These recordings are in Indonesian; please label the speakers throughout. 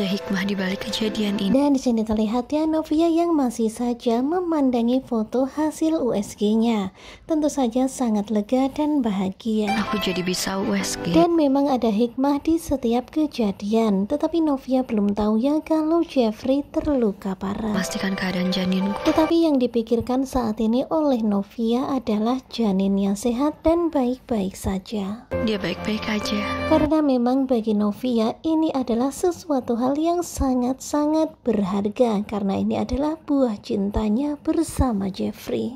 Speaker 1: ada hikmah di balik kejadian ini. Dan di sini terlihat ya Novia yang masih saja memandangi foto hasil USG-nya. Tentu saja sangat lega dan bahagia. Aku jadi bisa USG. Dan memang ada hikmah di setiap kejadian. Tetapi Novia belum tahu ya kalau Jeffrey terluka parah. Pastikan keadaan janinku. Tetapi yang dipikirkan saat ini oleh Novia adalah janinnya sehat dan baik-baik saja. Dia baik-baik aja. Karena memang bagi Novia ini adalah sesuatu hal hal yang sangat-sangat berharga karena ini adalah buah cintanya bersama Jeffrey.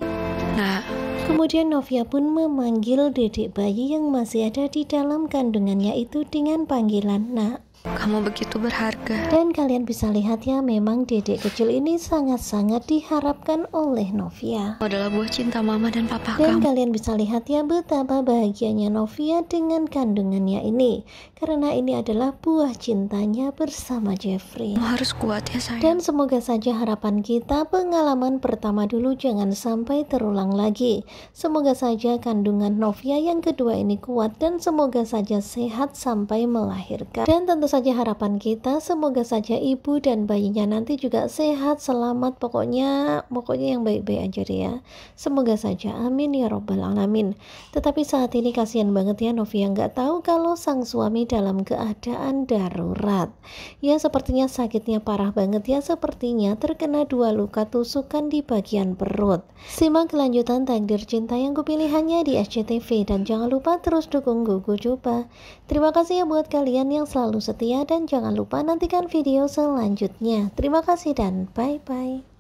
Speaker 1: Nah, Kemudian Novia pun memanggil dedek bayi yang masih ada di dalam kandungannya itu dengan panggilan Nak. Kamu begitu berharga. Dan kalian bisa lihat ya, memang dedek kecil ini sangat-sangat diharapkan oleh Novia. Adalah buah cinta mama dan papa dan kamu. Dan kalian bisa lihat ya betapa bahagianya Novia dengan kandungannya ini. Karena ini adalah buah cintanya bersama Jeffrey. Kamu harus kuat ya sayang. Dan semoga saja harapan kita pengalaman pertama dulu jangan sampai terulang lagi. Semoga saja kandungan Novia yang kedua ini kuat dan semoga saja sehat sampai melahirkan. Dan tentu saja harapan kita, semoga saja ibu dan bayinya nanti juga sehat, selamat, pokoknya pokoknya yang baik-baik aja deh ya. Semoga saja, amin ya robbal alamin. Tetapi saat ini kasihan banget ya Novi yang nggak tahu kalau sang suami dalam keadaan darurat. Ya sepertinya sakitnya parah banget ya, sepertinya terkena dua luka tusukan di bagian perut. Simak kelanjutan takdir cinta yang kupilihannya di SCTV dan jangan lupa terus dukung Gugu Coba. Terima kasih ya buat kalian yang selalu setia setia dan jangan lupa nantikan video selanjutnya. Terima kasih dan bye-bye.